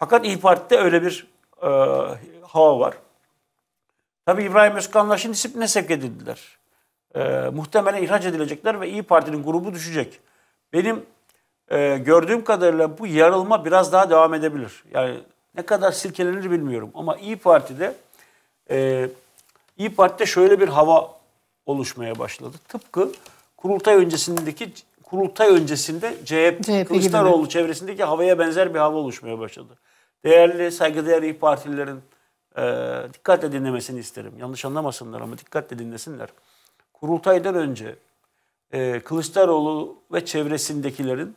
Fakat İyi Parti'de öyle bir e, hava var. Tabii İbrahim Özkan'la şimdi disipline sevk edildiler. E, muhtemelen ihraç edilecekler ve İyi Parti'nin grubu düşecek. Benim e, gördüğüm kadarıyla bu yarılma biraz daha devam edebilir. Yani ne kadar silkelenir bilmiyorum ama İyi Parti'de e, İyi Parti'de şöyle bir hava oluşmaya başladı. Tıpkı kurultay öncesindeki kurultay öncesinde CHP, CHP Kılıçdaroğlu gibi. çevresindeki havaya benzer bir hava oluşmaya başladı değerli saygıdeğer İYİ Partililerin e, dikkatle dinlemesini isterim. Yanlış anlamasınlar ama dikkatle dinlesinler. Kurultaydan önce e, Kılıçdaroğlu ve çevresindekilerin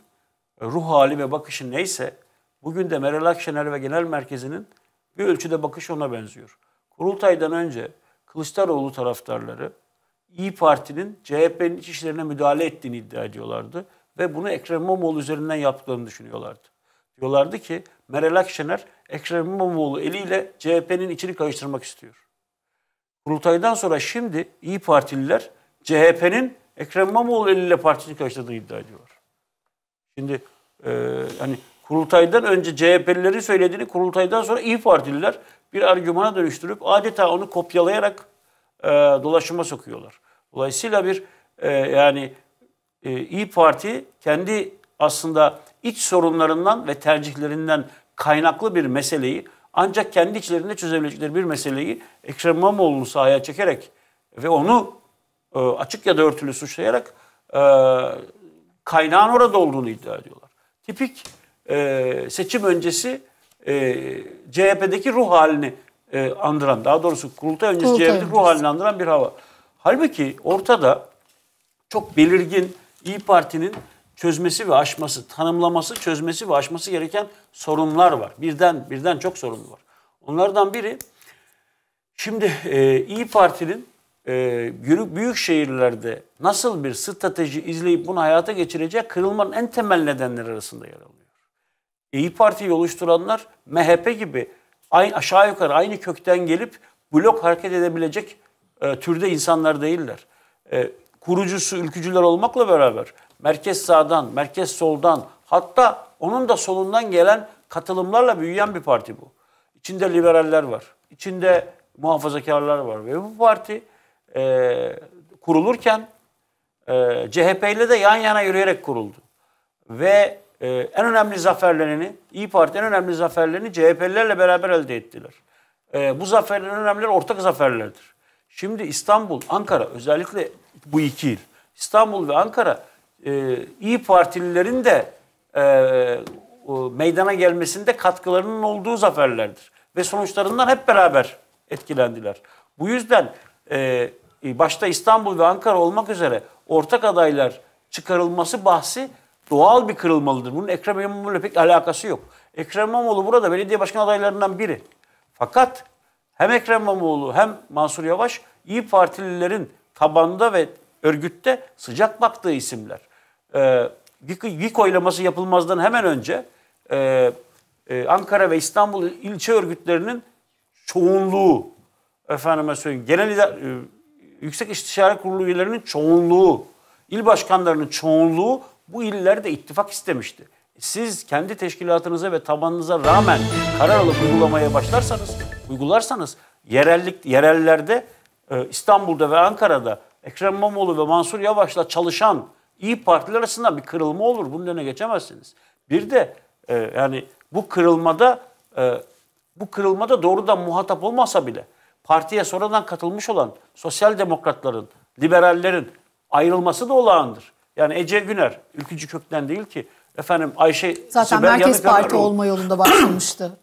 e, ruh hali ve bakışı neyse bugün de Meral Akşener ve genel merkezinin bir ölçüde bakış ona benziyor. Kurultaydan önce Kılıçdaroğlu taraftarları İyi Parti'nin CHP'nin iç işlerine müdahale ettiğini iddia ediyorlardı ve bunu Ekrem İmamoğlu üzerinden yaptıklarını düşünüyorlardı. Diyorlardı ki Meral Akşener Ekrem İmamoğlu eliyle CHP'nin içini karıştırmak istiyor. Kurultaydan sonra şimdi İyi Partililer CHP'nin Ekrem İmamoğlu eliyle partinin kayıştırdığını iddia ediyorlar. Şimdi e, hani kurultaydan önce CHP'lilerin söylediğini kurultaydan sonra İyi Partililer bir argümana dönüştürüp adeta onu kopyalayarak e, dolaşıma sokuyorlar. Dolayısıyla bir e, yani e, İyi Parti kendi aslında iç sorunlarından ve tercihlerinden kaynaklı bir meseleyi ancak kendi içlerinde çözebilecekleri bir meseleyi Ekrem İmamoğlu'nu sahaya çekerek ve onu e, açık ya da örtülü suçlayarak e, kaynağın orada olduğunu iddia ediyorlar. Tipik e, seçim öncesi e, CHP'deki ruh halini e, andıran, daha doğrusu kurultay öncesi kurultay CHP'deki öncesi. ruh halini andıran bir hava. Halbuki ortada çok belirgin İyi Parti'nin çözmesi ve aşması, tanımlaması, çözmesi ve aşması gereken sorunlar var. Birden birden çok sorun var. Onlardan biri şimdi e, İyi Parti'nin e, büyük şehirlerde nasıl bir strateji izleyip bunu hayata geçireceği kırılmanın en temel nedenleri arasında yer alıyor. İyi Parti'yi oluşturanlar MHP gibi aynı, aşağı yukarı aynı kökten gelip blok hareket edebilecek e, türde insanlar değiller. E, kurucusu ülkücüler olmakla beraber merkez sağdan, merkez soldan hatta onun da solundan gelen katılımlarla büyüyen bir parti bu. İçinde liberaller var, içinde muhafazakarlar var ve bu parti e, kurulurken e, CHP ile de yan yana yürüyerek kuruldu. Ve e, en önemli zaferlerini, İyi Parti en önemli zaferlerini CHP'lilerle beraber elde ettiler. E, bu zaferlerin önemlileri ortak zaferlerdir. Şimdi İstanbul, Ankara özellikle bu iki il. İstanbul ve Ankara e, İyi Partililerin de e, meydana gelmesinde katkılarının olduğu zaferlerdir. Ve sonuçlarından hep beraber etkilendiler. Bu yüzden e, e, başta İstanbul ve Ankara olmak üzere ortak adaylar çıkarılması bahsi doğal bir kırılmalıdır. Bunun Ekrem İmamoğlu'yla pek alakası yok. Ekrem İmamoğlu burada belediye başkan adaylarından biri. Fakat hem Ekrem İmamoğlu hem Mansur Yavaş İyi Partililerin tabanda ve örgütte sıcak baktığı isimler e, ee, Vikoylaması yapılmazdan hemen önce e, e, Ankara ve İstanbul ilçe örgütlerinin çoğunluğu efendime söyleyeyim genel e, yüksek istişare kurulu üyelerinin çoğunluğu il başkanlarının çoğunluğu bu illerde ittifak istemişti. Siz kendi teşkilatınıza ve tabanınıza rağmen karar alıp uygulamaya başlarsanız, uygularsanız yerellik yerellerde e, İstanbul'da ve Ankara'da Ekrem İmamoğlu ve Mansur Yavaş'la çalışan İyi Partiler arasında bir kırılma olur. Bunun önüne geçemezsiniz. Bir de e, yani bu kırılmada e, bu kırılmada doğrudan muhatap olmasa bile partiye sonradan katılmış olan sosyal demokratların, liberallerin ayrılması da olağandır. Yani Ece Güner ülkücü kökten değil ki. Efendim Ayşe Zaten Sibel Merkez Parti olma yolunda başlamıştı.